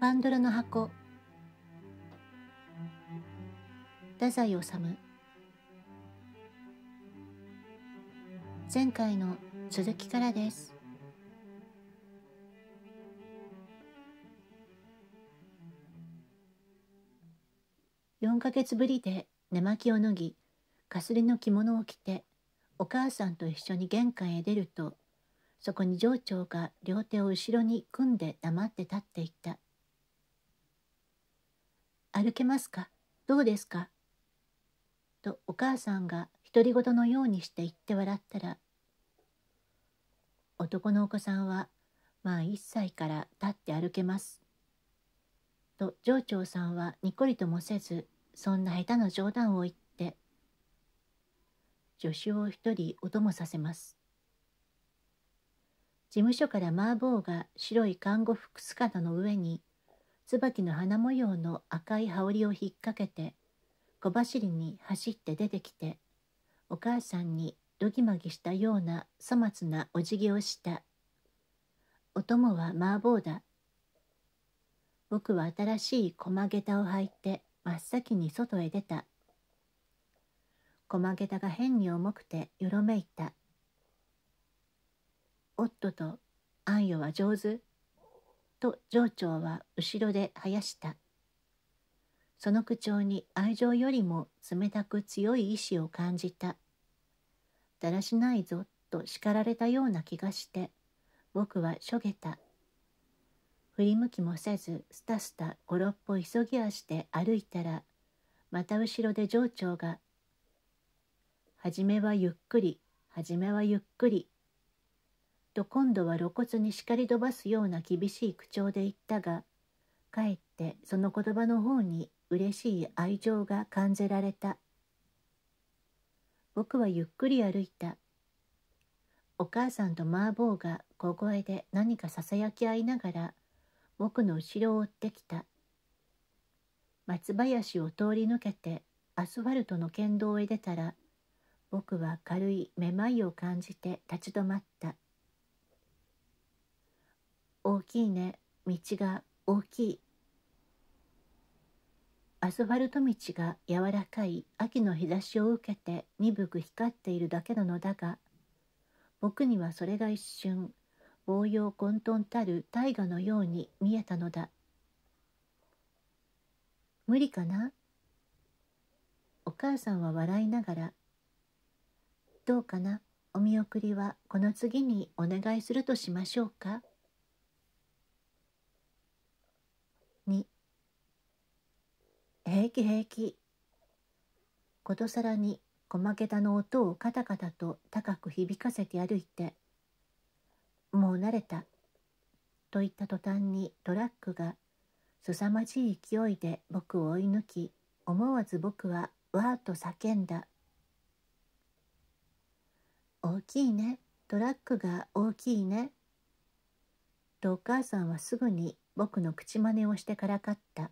パンドラの箱太宰治前回の続きからです4ヶ月ぶりで寝巻きを脱ぎかすりの着物を着てお母さんと一緒に玄関へ出るとそこに情長が両手を後ろに組んで黙って立っていった歩けますかどうですか?」とお母さんが独り言のようにして言って笑ったら男のお子さんは「まあ1歳から立って歩けます」と上長さんはにこりともせずそんな下手な冗談を言って助手を一人お供させます。事務所から麻婆が白い看護服姿の上に椿の花模様の赤い羽織を引っ掛けて小走りに走って出てきてお母さんにどぎまぎしたような粗末なお辞儀をしたお供は麻婆だ僕は新しい駒下駄を履いて真っ先に外へ出た駒下駄が変に重くてよろめいた「夫と」と「あんよは上手と情長は後ろで生やした。その口調に愛情よりも冷たく強い意志を感じた。だらしないぞと叱られたような気がして僕はしょげた。振り向きもせずスタスタ五六歩急ぎ足で歩いたらまた後ろで情長が「はじめはゆっくりはじめはゆっくりと今度は露骨に叱り飛ばすような厳しい口調で言ったがかえってその言葉の方に嬉しい愛情が感じられた僕はゆっくり歩いたお母さんとマーボーが小声で何かささやき合いながら僕の後ろを追ってきた松林を通り抜けてアスファルトの県道へ出たら僕は軽いめまいを感じて立ち止まった。大きいね道が大きいアスファルト道が柔らかい秋の日差しを受けて鈍く光っているだけなのだが僕にはそれが一瞬応用混沌たる大河のように見えたのだ無理かなお母さんは笑いながら「どうかなお見送りはこの次にお願いするとしましょうか」2平気平気ことさらにけたの音をカタカタと高く響かせて歩いて「もう慣れた」と言った途端にトラックが凄まじい勢いで僕を追い抜き思わず僕はわーっと叫んだ「大きいねトラックが大きいね」とお母さんはすぐに僕の口真似をしてからかった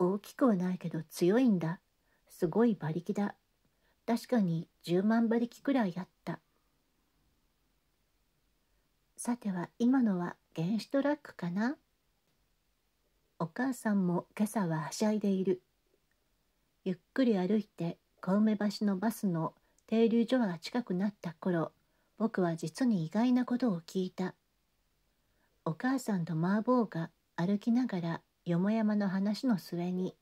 大きくはないけど強いんだすごい馬力だ確かに10万馬力くらいあったさては今のは原子トラックかなお母さんも今朝ははしゃいでいるゆっくり歩いて小梅橋のバスの停留所が近くなった頃僕は実に意外なことを聞いたお母さんと麻婆が歩きながらよもやまの話の末に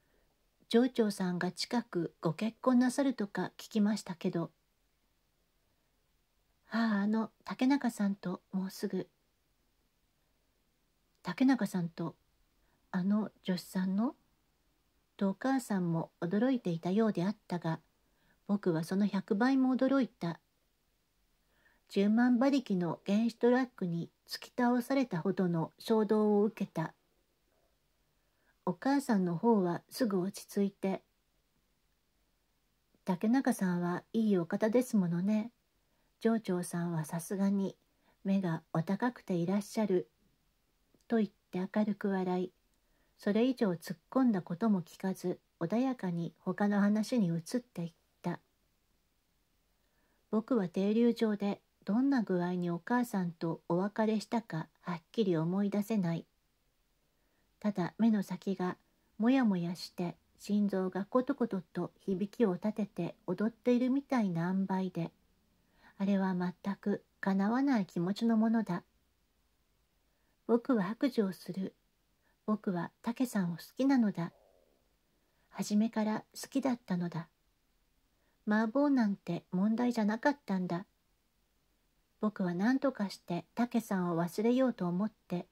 「町長さんが近くご結婚なさるとか聞きましたけど母の竹中さんともうすぐ竹中さんとあの女子さんの?」とお母さんも驚いていたようであったが僕はその100倍も驚いた10万馬力の原子トラックに突き倒されたほどの衝動を受けたお母さんの方はすぐ落ち着いて「竹中さんはいいお方ですものね上長さんはさすがに目がお高くていらっしゃる」と言って明るく笑いそれ以上突っ込んだことも聞かず穏やかに他の話に移っていった僕は停留場でどんな具合にお母さんとお別れしたかはっきり思い出せないただ目の先がもやもやして心臓がコトコトと響きを立てて踊っているみたいな塩梅であれは全くかなわない気持ちのものだ僕は白状する僕はたけさんを好きなのだ初めから好きだったのだ麻婆なんて問題じゃなかったんだ僕は何とかしてケさんを忘れようと思って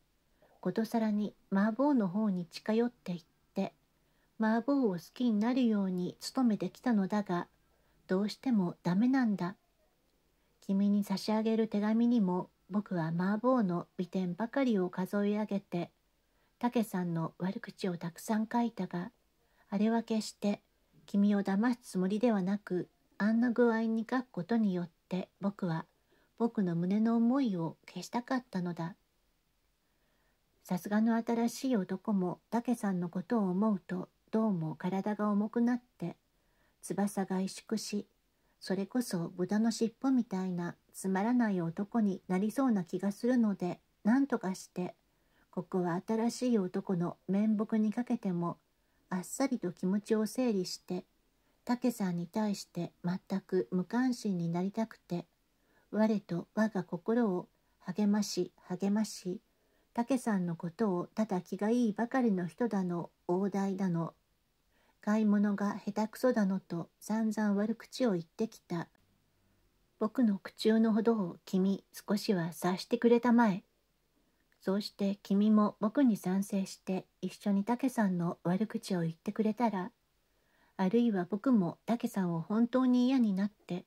ことさらに麻婆の方に近寄っていって麻婆を好きになるように努めてきたのだがどうしてもダメなんだ君に差し上げる手紙にも僕は麻婆の美点ばかりを数え上げてケさんの悪口をたくさん書いたがあれは決して君を騙すつもりではなくあんな具合に書くことによって僕は僕の胸の思いを消したかったのださすがの新しい男も竹さんのことを思うとどうも体が重くなって翼が萎縮しそれこそ豚の尻尾みたいなつまらない男になりそうな気がするので何とかしてここは新しい男の面目にかけてもあっさりと気持ちを整理して竹さんに対して全く無関心になりたくて我と我が心を励まし励まし、武さんのことをただ気がいいばかりの人だの、大台だの、買い物が下手くそだのと散々悪口を言ってきた。僕の口をのほどを君少しは察してくれたまえ。そうして君も僕に賛成して一緒に武さんの悪口を言ってくれたら、あるいは僕も武さんを本当に嫌になって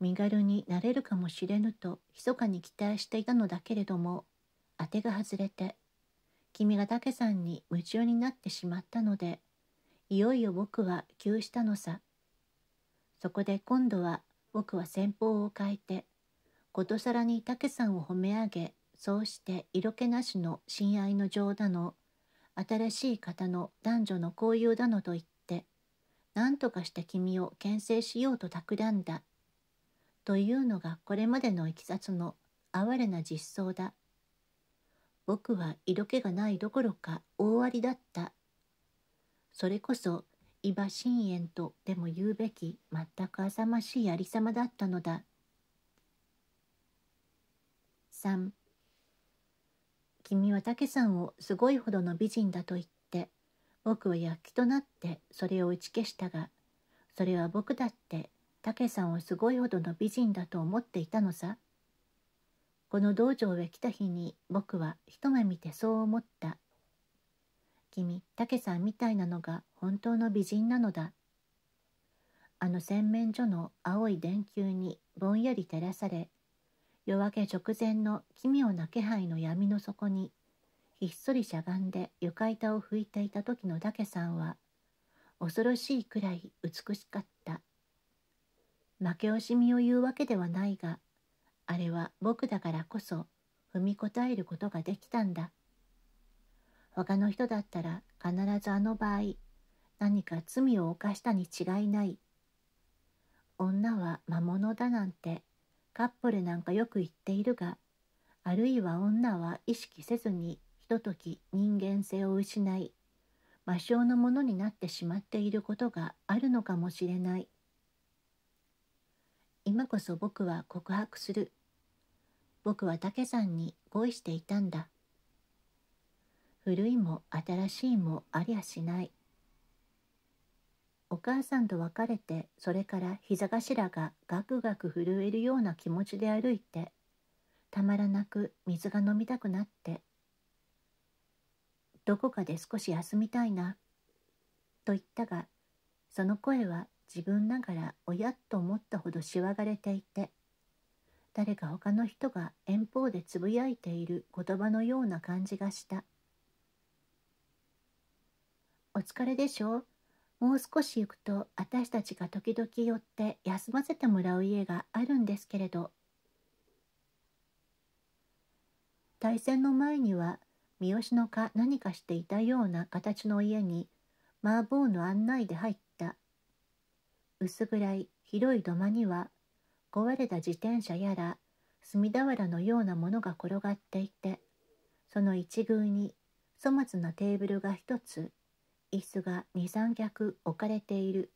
身軽になれるかもしれぬと密かに期待していたのだけれども当てが外れて君が武さんに夢中になってしまったのでいよいよ僕は急したのさそこで今度は僕は戦法を変えてことさらに武さんを褒め上げそうして色気なしの親愛の情だの新しい方の男女の交友だのと言って何とかして君を牽制しようと企んだというのがこれまでのいきさつの哀れな実相だ。僕は色気がないどころか大ありだった。それこそ伊庭深淵とでも言うべき全く浅ましいありさまだったのだ。3君は武さんをすごいほどの美人だと言って僕は躍起となってそれを打ち消したがそれは僕だってたけさんをすごいほどの美人だと思っていたのさ。この道場へ来た日に僕は一目見てそう思った。君、たけさんみたいなのが本当の美人なのだ。あの洗面所の青い電球にぼんやり照らされ、夜明け直前の奇妙な気配の闇の底にひっそりしゃがんで床板を拭いていた時のたけさんは恐ろしいくらい美しかっ負け惜しみを言うわけではないが、あれは僕だからこそ踏みこえることができたんだ。他の人だったら必ずあの場合、何か罪を犯したに違いない。女は魔物だなんてカップルなんかよく言っているが、あるいは女は意識せずにひととき人間性を失い、魔性のものになってしまっていることがあるのかもしれない。今こそ僕は告白する。僕は竹さんに恋していたんだ。古いも新しいもありゃしない。お母さんと別れてそれから膝頭がガクガク震えるような気持ちで歩いてたまらなく水が飲みたくなってどこかで少し休みたいなと言ったがその声は自分ながら親と思ったほどしわがれていて誰か他の人が遠方でつぶやいている言葉のような感じがした「お疲れでしょうもう少し行くと私たちが時々寄って休ませてもらう家があるんですけれど」対戦の前には三好のか何かしていたような形の家に麻婆の案内で入っ薄暗い広い土間には壊れた自転車やら炭俵のようなものが転がっていてその一隅に粗末なテーブルが一つ椅子が二三脚置かれている